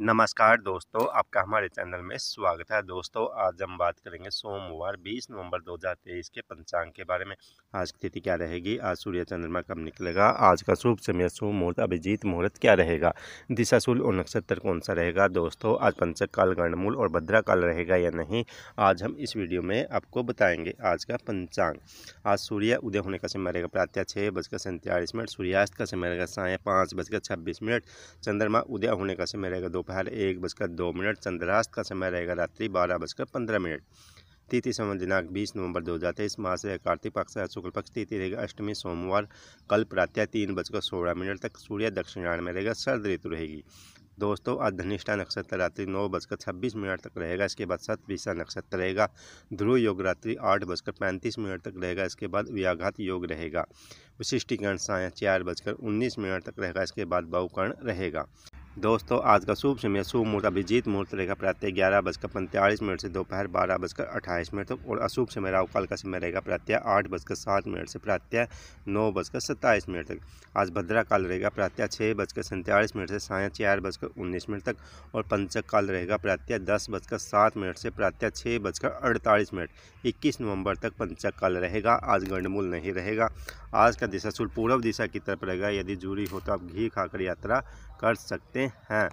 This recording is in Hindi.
नमस्कार दोस्तों आपका हमारे चैनल में स्वागत है दोस्तों आज हम बात करेंगे सोमवार 20 नवंबर 2023 के पंचांग के बारे में आज की तिथि क्या रहेगी आज सूर्य चंद्रमा कब निकलेगा आज का शुभ समय शुभ मुहूर्त अभिजीत मुहूर्त क्या रहेगा दिशा शूल और नक्षत्र कौन सा रहेगा दोस्तों आज पंचक काल गणमूल और भद्रा काल रहेगा या नहीं आज हम इस वीडियो में आपको बताएंगे आज का पंचांग आज सूर्य उदय होने का समय रहेगा प्रातः छः बजकर सैंतालीस मिनट सूर्यास्त का समय रहेगा साय पाँच बजकर छब्बीस मिनट चंद्रमा उदय होने का समय रहेगा दो दोपहर एक बजकर दो मिनट चंद्रास्त का समय रहेगा रात्रि बारह बजकर पंद्रह मिनट तिथि समय दिनांक 20 नवंबर दो हज़ार तेईस माह से कार्तिक पक्ष शुक्ल पक्ष तिथि रहेगा अष्टमी सोमवार कल प्रातः तीन बजकर सोलह मिनट तक सूर्य दक्षिणायण में रहेगा सर्द ऋतु रहेगी दोस्तों आज धनिष्ठा नक्षत्र रात्रि नौ बजकर छब्बीस मिनट तक रहेगा इसके बाद सतविशा नक्षत्र रहेगा ध्रुव योग रात्रि आठ बजकर पैंतीस मिनट तक रहेगा इसके बाद व्याघात योग रहेगा विशिष्टिकर्ण साय चार बजकर उन्नीस मिनट तक रहेगा इसके बाद बहुकर्ण रहेगा दोस्तों आज का शुभ समय शुभ मुहूर्त अभिजीत मुहूर्त रहेगा प्रातः ग्यारह बजकर पैंतालीस मिनट से दोपहर बारह बजकर अट्ठाईस मिनट तक और अशुभ समय राहुकाल का समय रहेगा प्रातः आठ बजकर सात मिनट से प्रातः नौ बजकर सत्ताईस मिनट तक आज भद्रा काल रहेगा प्रातः छः बजकर सैंतालीस मिनट से साय चार बजकर उन्नीस मिनट तक और पंचक काल रहेगा प्रातः दस बजकर सात मिनट से प्रातः छः बजकर अड़तालीस मिनट इक्कीस नवंबर तक पंचक काल रहेगा आज गंडमूल नहीं रहेगा आज का दिशा सूर्य पूर्व दिशा की तरफ रहेगा यदि जूरी हो तो आप घी खाकर यात्रा कर सकते हैं হ্যাঁ